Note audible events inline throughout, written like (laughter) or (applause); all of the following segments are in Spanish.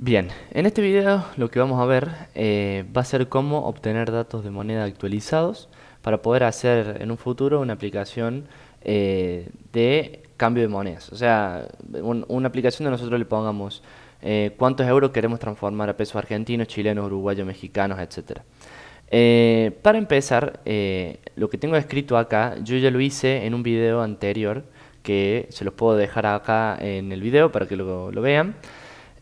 Bien, en este video lo que vamos a ver eh, va a ser cómo obtener datos de moneda actualizados para poder hacer en un futuro una aplicación eh, de cambio de monedas. O sea, una aplicación donde nosotros le pongamos eh, cuántos euros queremos transformar a pesos argentinos, chilenos, uruguayos, mexicanos, etc. para empezar, lo que tengo escrito acá, yo ya lo hice en un video anterior que se los puedo dejar acá en el video para que lo, lo vean.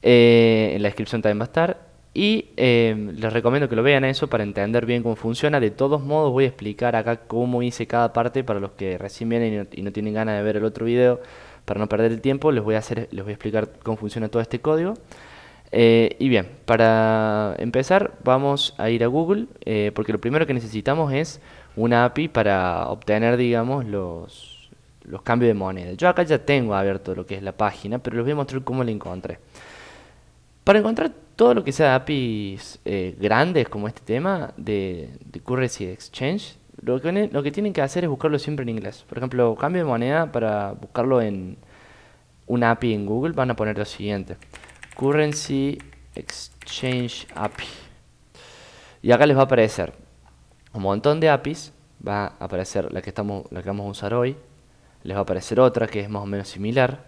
Eh, en la descripción también va a estar. Y em, les recomiendo que lo vean eso para entender bien cómo funciona. De todos modos voy a explicar acá cómo hice cada parte para los que recién vienen y no, tienen ganas de ver el otro video. Para no perder el tiempo les voy a, hacer, les voy a explicar cómo funciona todo este código. Eh, y bien, para empezar vamos a ir a Google eh, porque lo primero que necesitamos es una API para obtener, digamos, los, los cambios de moneda. Yo acá ya tengo abierto lo que es la página, pero les voy a mostrar cómo la encontré. Para encontrar todo lo que sea APIs eh, grandes como este tema de, de Currency Exchange, lo que, lo que, tienen que hacer es buscarlo siempre en inglés. Por ejemplo, cambio de moneda para buscarlo en una API en Google, van a poner lo siguiente. Currency Exchange API. Y acá les va a aparecer un montón de APIs. Va a aparecer la que, estamos, la que vamos a usar hoy. Les va a aparecer otra que es más o menos similar.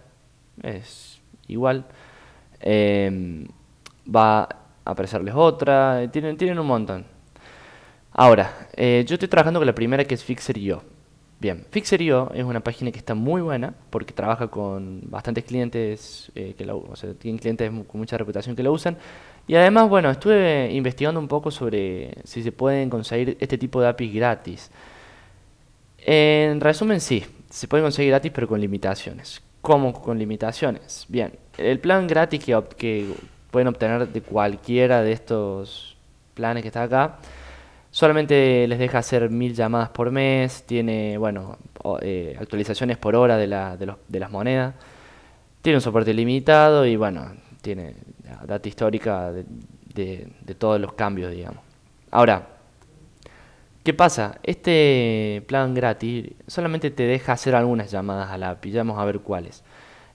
Es igual. Em, va a aparecerles otra, tienen, tienen un montón. Ahora, eh, yo estoy trabajando con la primera que es Fixer.io. Bien, Fixer.io es una página que está muy buena porque trabaja con bastantes clientes, eh, que tienen clientes con mucha reputación que la usan. Y además, bueno, estuve investigando un poco sobre si se pueden conseguir este tipo de APIs gratis. En resumen, sí, se pueden conseguir gratis pero con limitaciones como con limitaciones. Bien, el plan gratis que, pueden obtener de cualquiera de estos planes que está acá, solamente les deja hacer mil llamadas por mes, tiene, bueno, eh, actualizaciones por hora de, las monedas, tiene un soporte limitado y, bueno, tiene data histórica de, de todos los cambios, digamos. Ahora, ¿Qué pasa? Este plan gratis solamente te deja hacer algunas llamadas a la API, ya vamos a ver cuáles.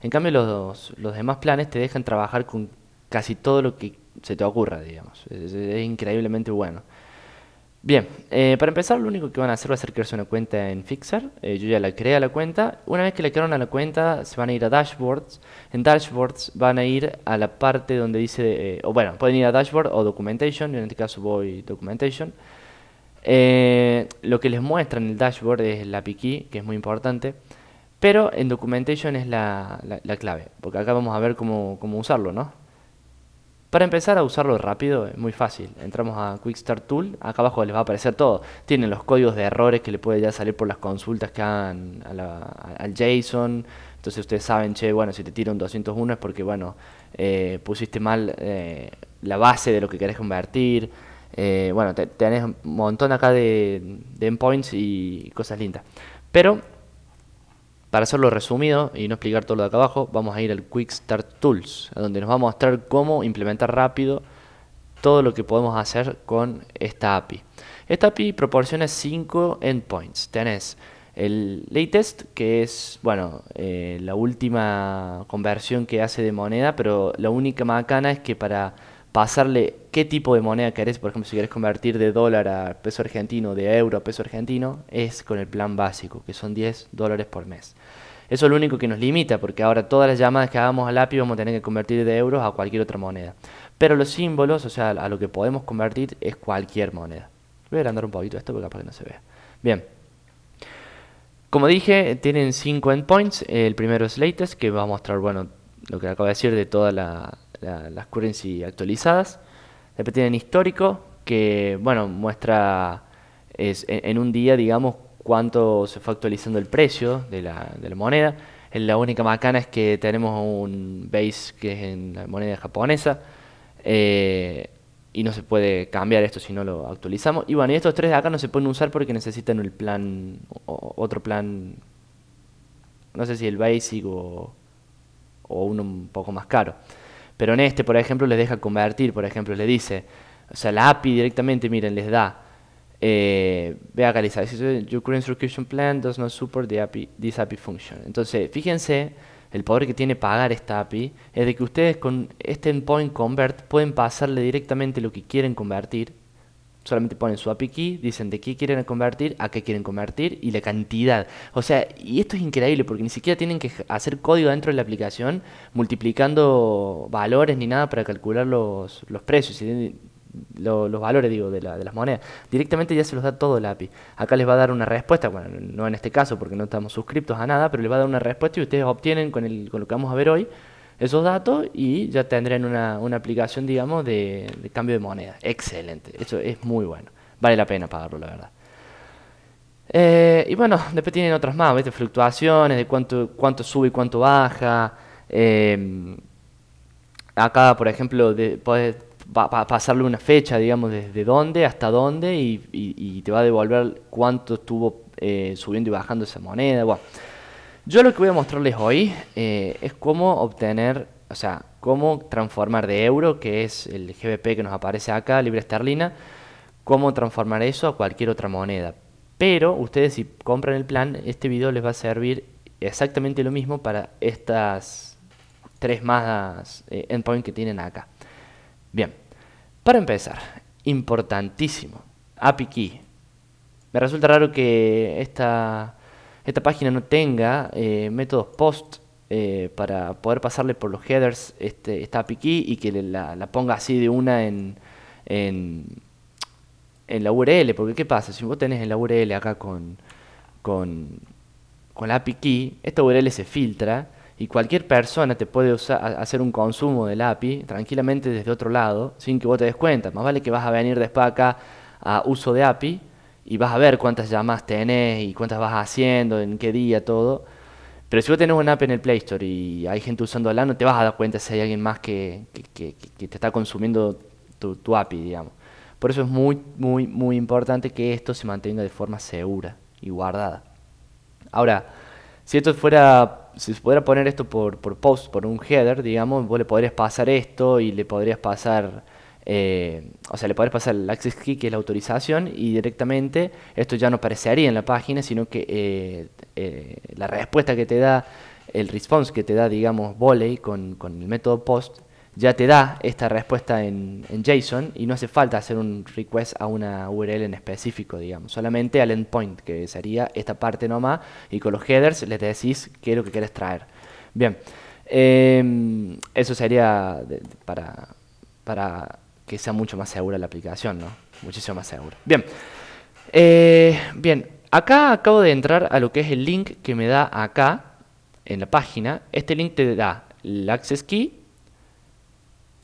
En cambio, los, los demás planes te dejan trabajar con casi todo lo que se te ocurra, digamos. Es, increíblemente bueno. Bien, eh, para empezar lo único que van a hacer va a ser crearse una cuenta en Fixer. Eh, yo ya la creé a la cuenta. Una vez que la crearon a la cuenta, se van a ir a Dashboards. En Dashboards van a ir a la parte donde dice, eh, o bueno, pueden ir a Dashboard o Documentation. en este caso voy Documentation. Eh, lo que les muestra en el dashboard es la piqui, que es muy importante, pero en documentation es la, clave, porque acá vamos a ver cómo, usarlo, ¿no? Para empezar a usarlo rápido es muy fácil, entramos a Quick Start Tool, acá abajo les va a aparecer todo, tienen los códigos de errores que le puede ya salir por las consultas que hagan al JSON, entonces ustedes saben, che, bueno, si te tiran un 201 es porque, bueno, eh, pusiste mal eh, la base de lo que querés convertir, eh, bueno, tenés un montón acá de, endpoints y cosas lindas. Pero, para hacerlo resumido y no explicar todo lo de acá abajo, vamos a ir al Quick Start Tools, donde nos va a mostrar cómo implementar rápido todo lo que podemos hacer con esta API. Esta API proporciona 5 endpoints. Tenés el latest, que es bueno eh, la última conversión que hace de moneda, pero la única macana es que para pasarle qué tipo de moneda querés, por ejemplo, si querés convertir de dólar a peso argentino, de euro a peso argentino, es con el plan básico, que son 10 dólares por mes. Eso es lo único que nos limita, porque ahora todas las llamadas que hagamos al API vamos a tener que convertir de euros a cualquier otra moneda. Pero los símbolos, o sea, a lo que podemos convertir es cualquier moneda. Voy a agrandar un poquito esto porque capaz que no se vea. Bien. Como dije, tienen 5 endpoints. El primero es latest, que va a mostrar, bueno, lo que acabo de decir de toda la, las currency actualizadas. Después tienen histórico, que bueno, muestra es, en, un día, digamos, cuánto se fue actualizando el precio de la, de la moneda. Eh, la única macana es que tenemos un base que es en la moneda japonesa eh, y no se puede cambiar esto si no lo actualizamos. Y bueno, y estos tres de acá no se pueden usar porque necesitan el plan, otro plan, no sé si el basic o uno un poco más caro. Pero en este, por ejemplo, les deja convertir, por ejemplo, le dice, o sea, la API directamente, miren, les da, eh, vea dice, your current subscription plan does not support the API, this API function. Entonces, fíjense, el poder que tiene pagar esta API es de que ustedes con este endpoint convert pueden pasarle directamente lo que quieren convertir solamente ponen su API key, dicen de qué quieren convertir, a qué quieren convertir y la cantidad. O sea, y esto es increíble porque ni siquiera tienen que hacer código dentro de la aplicación multiplicando valores ni nada para calcular los, los precios. Y, los valores digo de, la, de, las monedas directamente ya se los da todo el API acá les va a dar una respuesta bueno no en este caso porque no estamos suscriptos a nada pero les va a dar una respuesta y ustedes obtienen con, el, con lo que vamos a ver hoy esos datos y ya tendrán una, aplicación, digamos, de, cambio de moneda. Excelente, eso es muy bueno. Vale la pena pagarlo, la verdad. Eh, y bueno, después tienen otras más, de Fluctuaciones de cuánto, cuánto sube y cuánto baja. Eh, acá, por ejemplo, de, puedes pasarle una fecha, digamos, desde dónde hasta dónde y, te va a devolver cuánto estuvo eh, subiendo y bajando esa moneda. Yo lo que voy a mostrarles hoy eh, es cómo obtener, o sea, cómo transformar de euro, que es el GBP que nos aparece acá, libre esterlina, cómo transformar eso a cualquier otra moneda. Pero ustedes si compran el plan, este video les va a servir exactamente lo mismo para estas tres más eh, endpoints que tienen acá. Bien, para empezar, importantísimo, API Key. Me resulta raro que esta esta página no tenga eh, métodos post eh, para poder pasarle por los headers este, esta API key y que la, ponga así de una en, en, en, la URL. Porque ¿qué pasa? Si vos tenés en la URL acá con, con la API key, esta URL se filtra y cualquier persona te puede hacer un consumo del API tranquilamente desde otro lado sin que vos te des cuenta. Más vale que vas a venir después acá a uso de API y vas a ver cuántas llamadas tenés y cuántas vas haciendo, en qué día, todo. Pero si vos tenés una app en el Play Store y hay gente usando la no te vas a dar cuenta si hay alguien más que, te está consumiendo tu, tu, API, digamos. Por eso es muy, muy, muy importante que esto se mantenga de forma segura y guardada. Ahora, si esto fuera, si se pudiera poner esto por, por post, por un header, digamos, vos le podrías pasar esto y le podrías pasar eh, o sea, le podés pasar el access key, que es la autorización, y directamente esto ya no aparecería en la página, sino que eh, eh, la respuesta que te da, el response que te da, digamos, volley con, el método post, ya te da esta respuesta en, en, JSON y no hace falta hacer un request a una URL en específico, digamos, solamente al endpoint, que sería esta parte nomás, y con los headers les decís qué es lo que quieres traer. Bien, eso sería para, para que sea mucho más segura la aplicación, ¿no? Muchísimo más segura. Bien. Eh, bien, acá acabo de entrar a lo que es el link que me da acá en la página. Este link te da el access key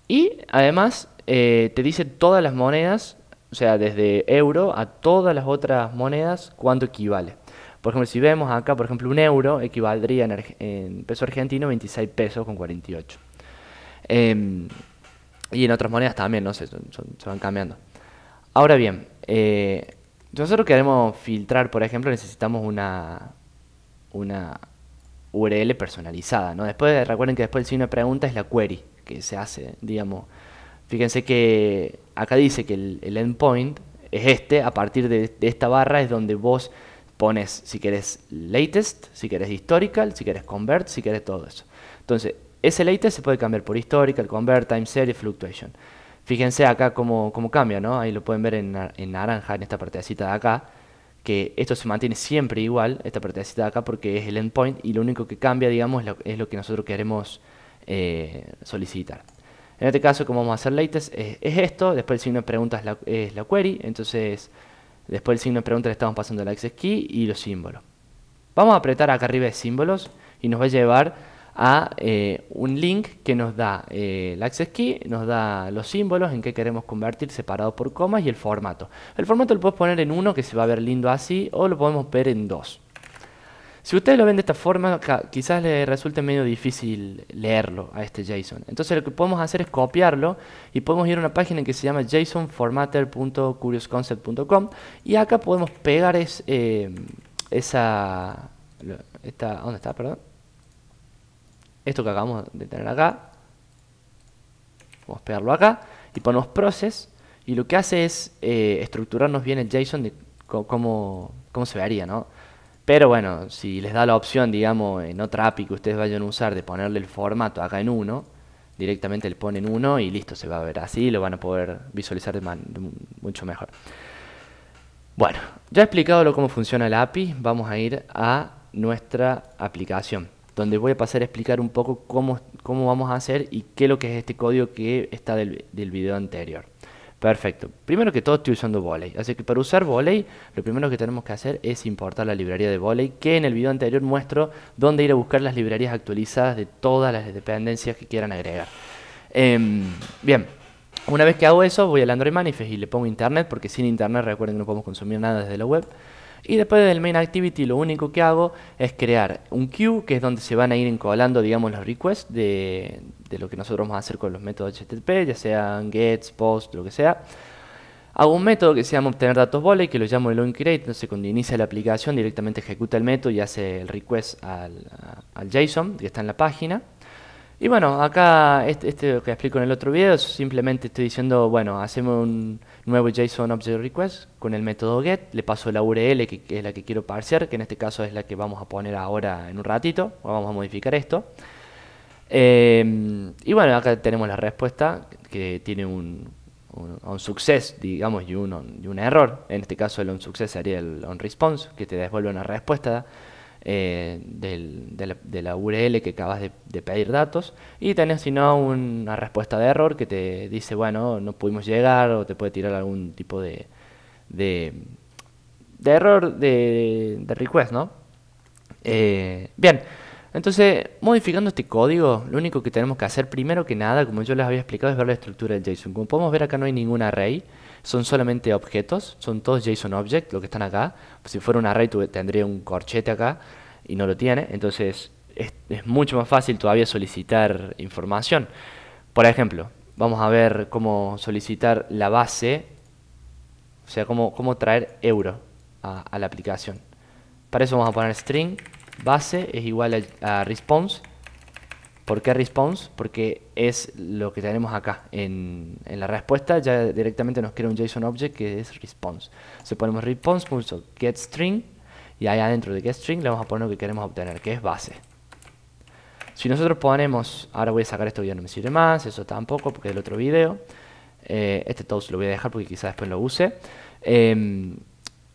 y además eh, te dice todas las monedas, o sea, desde euro a todas las otras monedas, cuánto equivale. Por ejemplo, si vemos acá, por ejemplo, un euro equivaldría en, peso argentino 26 pesos con 48. Y en otras monedas también, no sé, se van cambiando. Ahora bien, eh, nosotros queremos filtrar, por ejemplo, necesitamos una, una URL personalizada, ¿no? Después, recuerden que después el signo de pregunta es la query que se hace, digamos. Fíjense que acá dice que el, endpoint es este, a partir de, de, esta barra es donde vos pones si querés latest, si querés historical, si querés convert, si querés todo eso. Entonces, ese latest se puede cambiar por historical, convert, time series, fluctuation. Fíjense acá cómo, cambia, ¿no? Ahí lo pueden ver en, naranja, en esta partecita de acá, que esto se mantiene siempre igual, esta partecita de acá, porque es el endpoint y lo único que cambia, digamos, es lo, que nosotros queremos eh, solicitar. En este caso, como vamos a hacer latest, es, esto, después el signo de preguntas es la query, entonces después el signo de pregunta le estamos pasando la access key y los símbolos. Vamos a apretar acá arriba de símbolos y nos va a llevar a eh, un link que nos da eh, el access key, nos da los símbolos en que queremos convertir separado por comas y el formato. El formato lo puedes poner en uno que se va a ver lindo así o lo podemos ver en dos. Si ustedes lo ven de esta forma, quizás les resulte medio difícil leerlo a este JSON. Entonces lo que podemos hacer es copiarlo y podemos ir a una página que se llama jsonformatter.curiousconcept.com y acá podemos pegar es, eh, esa... Esta, ¿Dónde está? Perdón esto que acabamos de tener acá, vamos a pegarlo acá, y ponemos process, y lo que hace es eh, estructurarnos bien el JSON de cómo, se vería, ¿no? Pero bueno, si les da la opción, digamos, en otra API que ustedes vayan a usar de ponerle el formato acá en uno, directamente le ponen uno y listo, se va a ver así, lo van a poder visualizar mucho mejor. Bueno, ya he explicado cómo funciona la API, vamos a ir a nuestra aplicación donde voy a pasar a explicar un poco cómo, vamos a hacer y qué es lo que es este código que está del, del video anterior. Perfecto. Primero que todo estoy usando Volley. Así que para usar Volley, lo primero que tenemos que hacer es importar la librería de Volley, que en el video anterior muestro dónde ir a buscar las librerías actualizadas de todas las dependencias que quieran agregar. Em, bien, una vez que hago eso, voy al Android Manifest y le pongo Internet, porque sin Internet recuerden que no podemos consumir nada desde la web. Y después del main activity lo único que hago es crear un queue, que es donde se van a ir encoblando, digamos, los requests de, lo que nosotros vamos a hacer con los métodos HTTP, ya sean gets, post, lo que sea. Hago un método que se llama obtener datos volley, que lo llamo el onCreate, entonces cuando inicia la aplicación directamente ejecuta el método y hace el request al, al JSON que está en la página. Y bueno, acá, este, este, que explico en el otro video, simplemente estoy diciendo, bueno, hacemos un nuevo JSON Object Request con el método get, le paso la URL que, es la que quiero parsear, que en este caso es la que vamos a poner ahora en un ratito, vamos a modificar esto. Eh, y bueno, acá tenemos la respuesta que tiene un, un, success, digamos, y un, un error. En este caso el on success sería el on response, que te devuelve una respuesta eh, de, la, URL que acabas de, pedir datos y tenés si no una respuesta de error que te dice, bueno, no pudimos llegar o te puede tirar algún tipo de, de, error de, request, ¿no? Eh, bien, entonces modificando este código, lo único que tenemos que hacer primero que nada, como yo les había explicado, es ver la estructura del JSON. Como podemos ver acá no hay ningún array, son solamente objetos, son todos JSON Object, lo que están acá. Si fuera un array tendría un corchete acá y no lo tiene, entonces es, mucho más fácil todavía solicitar información. Por ejemplo, vamos a ver cómo solicitar la base, o sea, cómo, cómo traer euro a, la aplicación. Para eso vamos a poner string, base es igual a, a response, ¿Por qué response? Porque es lo que tenemos acá. En, la respuesta ya directamente nos crea un JSON object que es response. se ponemos response string y ahí adentro de getString le vamos a poner lo que queremos obtener, que es base. Si nosotros ponemos, ahora voy a sacar esto, ya no me sirve más, eso tampoco porque es el otro video. Eh, este toast lo voy a dejar porque quizás después lo use. Em,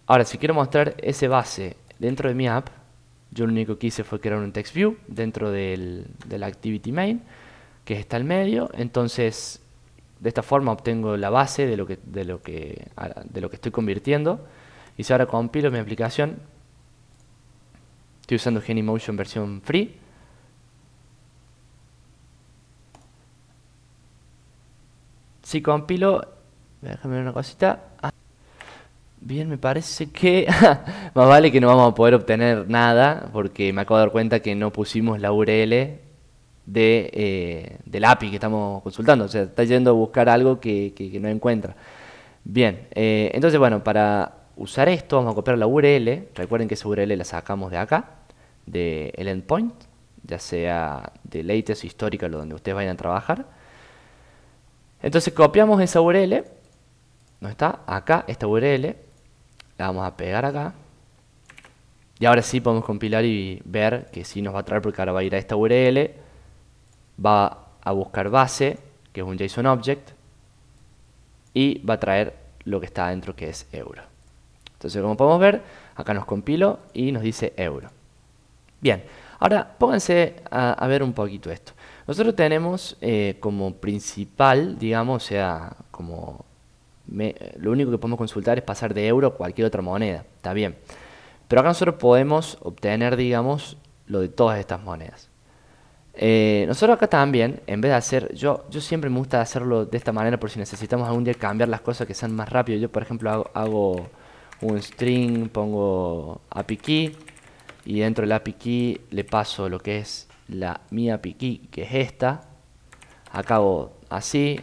ahora, si quiero mostrar ese base dentro de mi app, yo lo único que hice fue crear un text view dentro del, la activity main, que está al medio. Entonces, de esta forma obtengo la base de lo que, de lo que, de lo que estoy convirtiendo. Y si ahora compilo mi aplicación, estoy usando Genymotion versión free. Si compilo, déjame ver una cosita. Ah. Bien, me parece que (laughs) más vale que no vamos a poder obtener nada, porque me acabo de dar cuenta que no pusimos la URL de, eh, del API que estamos consultando. O sea, está yendo a buscar algo que, no encuentra. Bien, eh, entonces bueno, para usar esto vamos a copiar la URL. Recuerden que esa URL la sacamos de acá, del endpoint, ya sea de latest histórica lo donde ustedes vayan a trabajar. Entonces copiamos esa URL, no está, acá esta URL, la vamos a pegar acá. Y ahora sí podemos compilar y ver que sí nos va a traer porque ahora va a ir a esta URL. Va a buscar base, que es un JSON object. Y va a traer lo que está adentro que es euro. Entonces como podemos ver, acá nos compilo y nos dice euro. Bien, ahora pónganse a, ver un poquito esto. Nosotros tenemos eh, como principal, digamos, o sea, como lo único que podemos consultar es pasar de euro a cualquier otra moneda, está bien. Pero acá nosotros podemos obtener, digamos, lo de todas estas monedas. Eh, nosotros acá también, en vez de hacer, yo, yo siempre me gusta hacerlo de esta manera por si necesitamos algún día cambiar las cosas que sean más rápido. Yo, por ejemplo, hago, un string, pongo API key y dentro del API key le paso lo que es la mi API key, que es esta. Acabo así,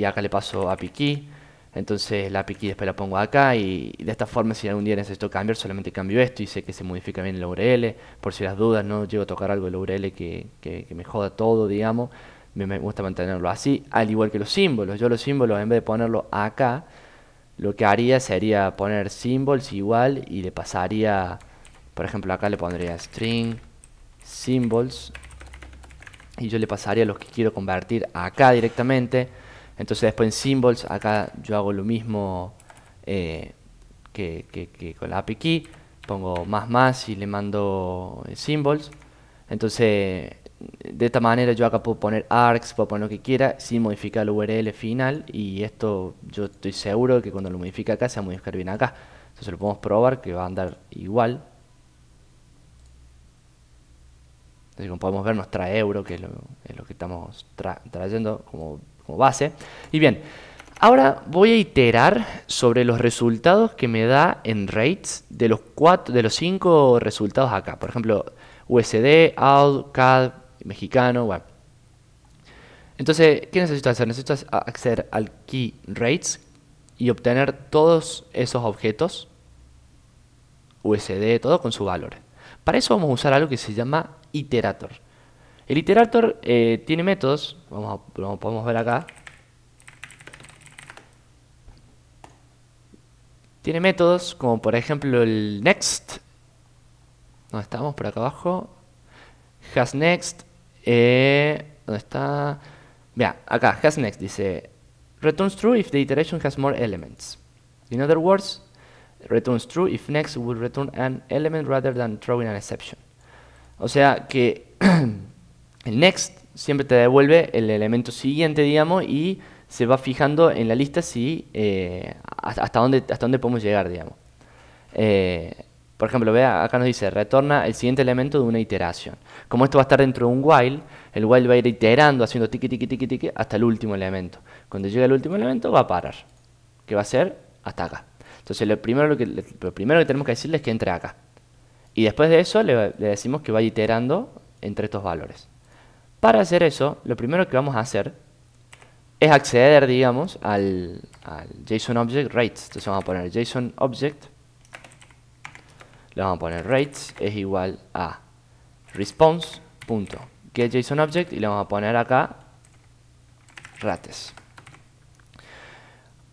y acá le paso a Piqui. Entonces la Piqui después la pongo acá y, de esta forma si algún día necesito cambiar solamente cambio esto y sé que se modifica bien la URL. Por si las dudas no llego a tocar algo de la URL que, me joda todo, digamos. Me, me, gusta mantenerlo así, al igual que los símbolos. Yo los símbolos en vez de ponerlo acá, lo que haría sería poner symbols igual y le pasaría, por ejemplo acá le pondría string symbols y yo le pasaría los que quiero convertir acá directamente entonces después en symbols, acá yo hago lo mismo eh, que, con la API key, pongo más más y le mando eh, symbols. Entonces de esta manera yo acá puedo poner arcs, puedo poner lo que quiera, sin modificar el URL final y esto yo estoy seguro que cuando lo modifica acá se va a modificar bien acá. Entonces lo podemos probar que va a andar igual. Entonces como podemos ver nos trae euro, que es lo, que estamos trayendo, como base. Y bien, ahora voy a iterar sobre los resultados que me da en rates de los, cuatro, de los cinco resultados acá. Por ejemplo, USD, AUD, CAD, mexicano, bueno. Entonces, ¿qué necesito hacer? Necesito acceder al key rates y obtener todos esos objetos, USD, todo con su valor. Para eso vamos a usar algo que se llama iterator. El iterator eh, tiene métodos, vamos podemos ver acá. Tiene métodos como por ejemplo el next. ¿Dónde estamos? Por acá abajo. Has next. Eh, ¿Dónde está? Mira, acá, has next dice returns true if the iteration has more elements. In other words, returns true if next will return an element rather than throwing an exception. O sea que (clears throat) el next siempre te devuelve el elemento siguiente, digamos, y se va fijando en la lista si eh, hasta, dónde, hasta podemos llegar, digamos. Eh, por ejemplo, vea, acá nos dice, retorna el siguiente elemento de una iteración. Como esto va a estar dentro de un while, el while va a ir iterando, haciendo tiqui, tiqui, tiqui, tique hasta el último elemento. Cuando llegue al último elemento va a parar, ¿Qué va a ser hasta acá. Entonces lo primero, lo que, lo primero que tenemos que decirle es que entre acá. Y después de eso le, decimos que va iterando entre estos valores. Para hacer eso, lo primero que vamos a hacer es acceder, digamos, al, al JSON Object Rates. Entonces vamos a poner JSON Object, le vamos a poner Rates, es igual a object y le vamos a poner acá rates.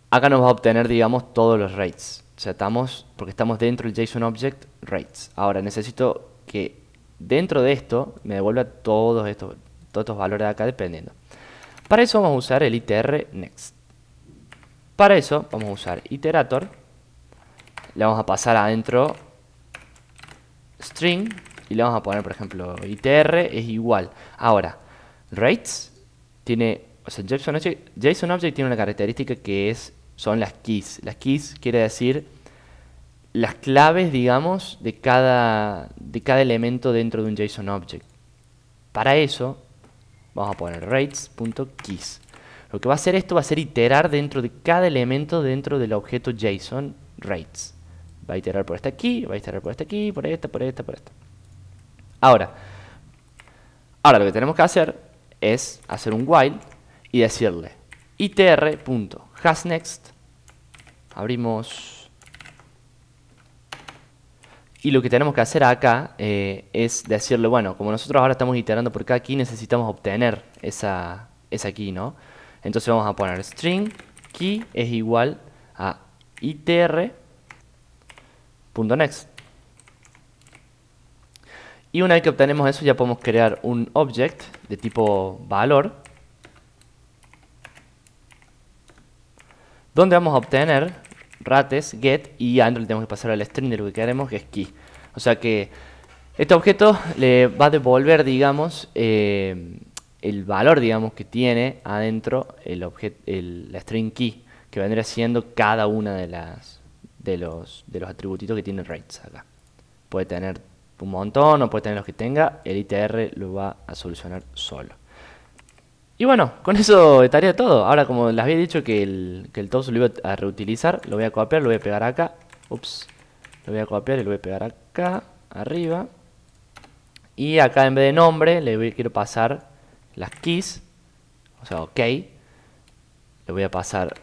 Acá nos va a obtener, digamos, todos los rates. O estamos, porque estamos dentro del JSON Object Rates. Ahora necesito que dentro de esto me devuelva todos estos, todos estos valores de acá dependiendo. Para eso vamos a usar el ITR next. Para eso vamos a usar iterator. Le vamos a pasar adentro string y le vamos a poner, por ejemplo, ITR es igual. Ahora, rates tiene, o sea, JSON Object, tiene una característica que es, son las keys. Las keys quiere decir las claves, digamos, de cada, de cada elemento dentro de un JSON Object. Para eso, Vamos a poner rates.keys. Lo que va a hacer esto va a ser iterar dentro de cada elemento dentro del objeto JSON rates. Va a iterar por esta aquí, va a iterar por esta aquí, por esta, por esta, por esta. Ahora, ahora lo que tenemos que hacer es hacer un while y decirle itr.hasNext abrimos y lo que tenemos que hacer acá eh, es decirle, bueno, como nosotros ahora estamos iterando por cada key, necesitamos obtener esa, esa key, ¿no? Entonces vamos a poner string key es igual a itr.next. Y una vez que obtenemos eso ya podemos crear un object de tipo valor donde vamos a obtener rates, get, y adentro le tenemos que pasar al string de lo que queremos, que es key. O sea que este objeto le va a devolver, digamos, eh, el valor, digamos, que tiene adentro el, objeto, el la string key, que vendría siendo cada una de las de los, de los atributitos que tiene rates acá. Puede tener un montón o puede tener los que tenga, el ITR lo va a solucionar solo. Y bueno, con eso estaría todo. Ahora, como les había dicho que el, que el lo iba a reutilizar, lo voy a copiar, lo voy a pegar acá. Ups. Lo voy a copiar y lo voy a pegar acá, arriba. Y acá en vez de nombre, le voy, quiero pasar las keys. O sea, ok. Le voy a pasar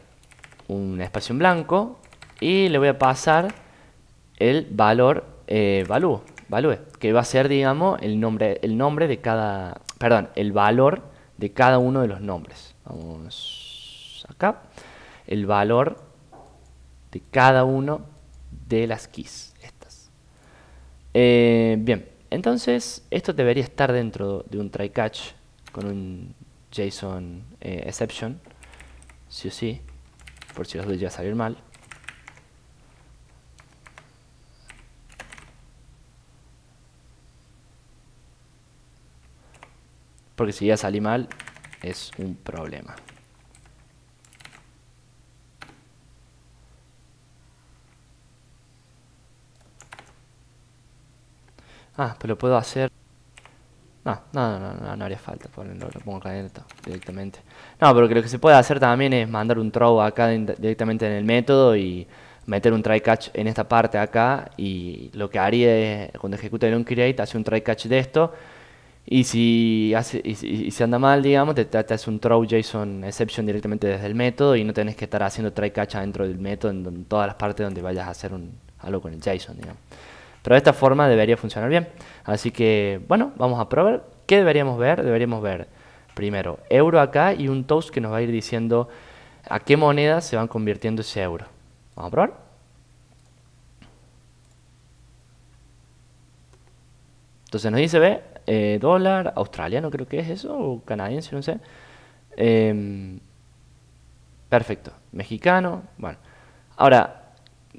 un espacio en blanco. Y le voy a pasar el valor eh, value, value, que va a ser, digamos, el nombre, el nombre de cada... Perdón, el valor de cada uno de los nombres. Vamos acá. El valor de cada uno de las keys. Estas. Eh, bien, entonces esto debería estar dentro de un try catch con un JSON eh, exception. Sí o sí, por si los ya salir mal. Porque si ya salí mal, es un problema. Ah, pero puedo hacer... No, no, no, no, no haría falta lo pongo acá directamente. No, pero que lo que se puede hacer también es mandar un throw acá directamente en el método y meter un try catch en esta parte acá y lo que haría es, cuando ejecute el create, hace un try catch de esto y si, hace, anda mal, digamos, te, hace un throw JSON exception directamente desde el método y no tenés que estar haciendo try catch dentro del método en, todas las partes donde vayas a hacer un, algo con el JSON, digamos. Pero de esta forma debería funcionar bien. Así que, bueno, vamos a probar. ¿Qué deberíamos ver? Deberíamos ver primero euro acá y un toast que nos va a ir diciendo a qué moneda se van convirtiendo ese euro. Vamos a probar. Entonces nos dice, ve, eh, dólar australiano, creo que es eso, o canadiense, no sé. Em, perfecto, mexicano, bueno. Ahora,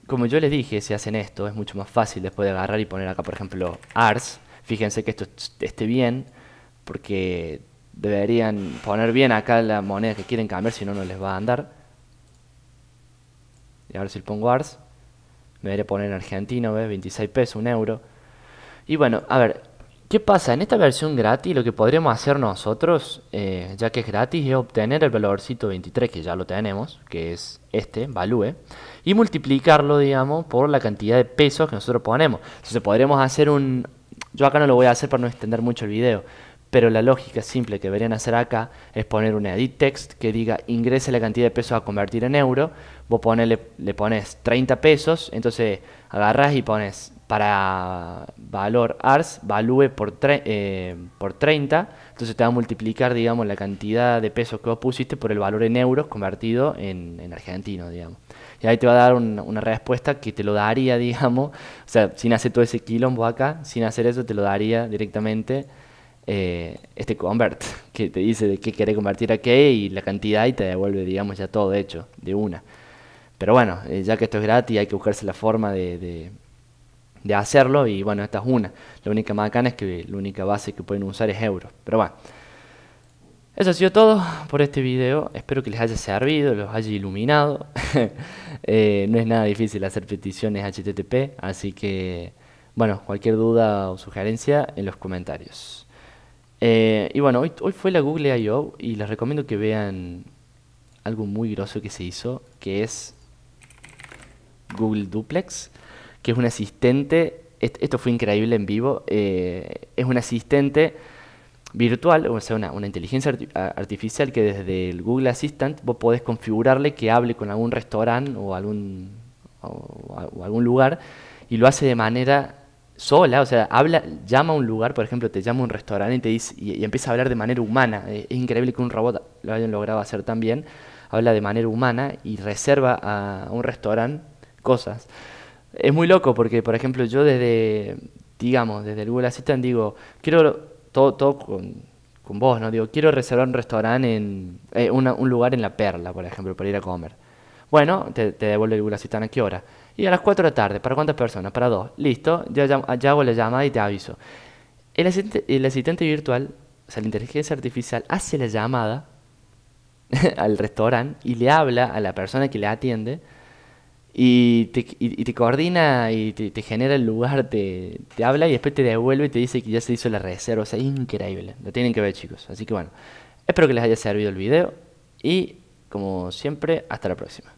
como yo les dije, si hacen esto, es mucho más fácil después de agarrar y poner acá, por ejemplo, ARS. Fíjense que esto esté bien, porque deberían poner bien acá la moneda que quieren cambiar, si no, no les va a andar. Y ahora si le pongo ARS, me debería poner en argentino, ¿ves? 26 pesos, un euro. Y bueno, a ver, ¿Qué pasa? En esta versión gratis lo que podríamos hacer nosotros, eh, ya que es gratis, es obtener el valorcito 23, que ya lo tenemos, que es este, value, y multiplicarlo, digamos, por la cantidad de pesos que nosotros ponemos. Entonces podríamos hacer un... Yo acá no lo voy a hacer para no extender mucho el video, pero la lógica simple que deberían hacer acá es poner un edit text que diga ingrese la cantidad de pesos a convertir en euro, vos le pones 30 pesos, entonces agarras y pones para valor ars, value por, eh, por 30, entonces te va a multiplicar, digamos, la cantidad de pesos que vos pusiste por el valor en euros convertido en, argentino, digamos. Y ahí te va a dar una respuesta que te lo daría, (laughs) digamos, o sea, sin hacer todo ese quilombo acá, sin hacer eso, te lo daría directamente eh, este convert que te dice de qué quiere convertir a qué y la cantidad y te devuelve, digamos, ya todo hecho de una. Pero bueno, eh, ya que esto es gratis, hay que buscarse la forma de, hacerlo y bueno, esta es una. La única macana es que la única base que pueden usar es euro. Pero bueno, eso ha sido todo por este video. Espero que les haya servido, los haya iluminado. (laughs) Eh, no es nada difícil hacer peticiones HTTP, así que bueno, cualquier duda o sugerencia en los comentarios. Eh, y bueno, hoy, hoy fue la Google I.O. y les recomiendo que vean algo muy grosso que se hizo, que es Google Duplex, que es un asistente, esto fue increíble en vivo, eh, es un asistente virtual, o sea, una, inteligencia artificial que desde el Google Assistant vos podés configurarle que hable con algún restaurante o algún, o algún lugar y lo hace de manera sola, o sea, habla, llama a un lugar, por ejemplo, te llama a un restaurante y te dice, y, empieza a hablar de manera humana. Eh, es, increíble que un robot lo hayan logrado hacer tan bien. Habla de manera humana y reserva a un restaurante cosas. Es muy loco porque, por ejemplo, yo desde, digamos, desde el Google Assistant digo, quiero todo, todo con, vos, ¿no? Digo, quiero reservar un restaurante en, eh, un lugar en La Perla, por ejemplo, para ir a comer. Bueno, te, devuelve el Google Assistant a qué hora y a las 4 de la tarde, ¿para cuántas personas? Para dos. Listo, ya hago la llamada y te aviso. El asistente, el asistente virtual, o sea, la inteligencia artificial, hace la llamada (laughs) al restaurante y le habla a la persona que le atiende y te, coordina y te, genera el lugar, te, te habla y después te devuelve y te dice que ya se hizo la reserva. O sea, increíble. Lo tienen que ver, chicos. Así que bueno, espero que les haya servido el video y como siempre, hasta la próxima.